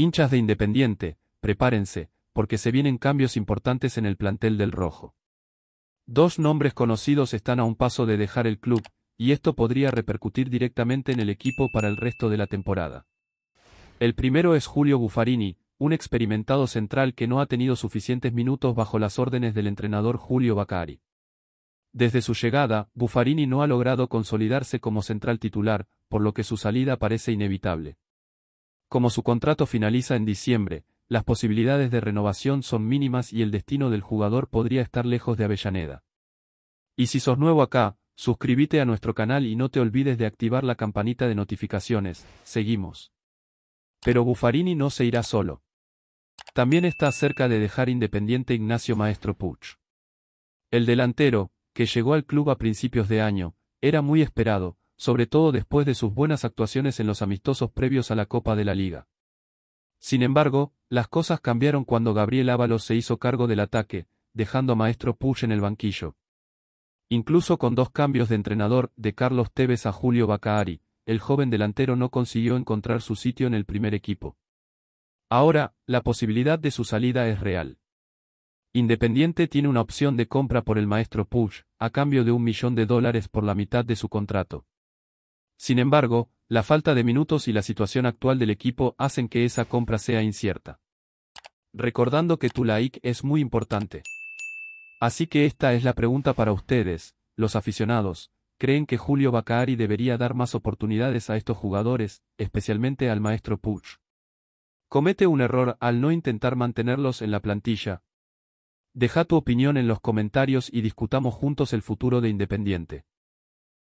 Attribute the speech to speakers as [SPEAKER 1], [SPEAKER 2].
[SPEAKER 1] Hinchas de Independiente, prepárense, porque se vienen cambios importantes en el plantel del Rojo. Dos nombres conocidos están a un paso de dejar el club, y esto podría repercutir directamente en el equipo para el resto de la temporada. El primero es Julio Buffarini, un experimentado central que no ha tenido suficientes minutos bajo las órdenes del entrenador Julio Bacari. Desde su llegada, Buffarini no ha logrado consolidarse como central titular, por lo que su salida parece inevitable. Como su contrato finaliza en diciembre, las posibilidades de renovación son mínimas y el destino del jugador podría estar lejos de Avellaneda. Y si sos nuevo acá, suscríbete a nuestro canal y no te olvides de activar la campanita de notificaciones, seguimos. Pero Buffarini no se irá solo. También está cerca de dejar independiente Ignacio Maestro Puch. El delantero, que llegó al club a principios de año, era muy esperado, sobre todo después de sus buenas actuaciones en los amistosos previos a la Copa de la Liga. Sin embargo, las cosas cambiaron cuando Gabriel Ábalos se hizo cargo del ataque, dejando a Maestro Puch en el banquillo. Incluso con dos cambios de entrenador, de Carlos Tevez a Julio Bacaari, el joven delantero no consiguió encontrar su sitio en el primer equipo. Ahora, la posibilidad de su salida es real. Independiente tiene una opción de compra por el maestro Push, a cambio de un millón de dólares por la mitad de su contrato. Sin embargo, la falta de minutos y la situación actual del equipo hacen que esa compra sea incierta. Recordando que tu like es muy importante. Así que esta es la pregunta para ustedes, los aficionados, ¿creen que Julio Bacari debería dar más oportunidades a estos jugadores, especialmente al maestro Puch? Comete un error al no intentar mantenerlos en la plantilla. Deja tu opinión en los comentarios y discutamos juntos el futuro de Independiente.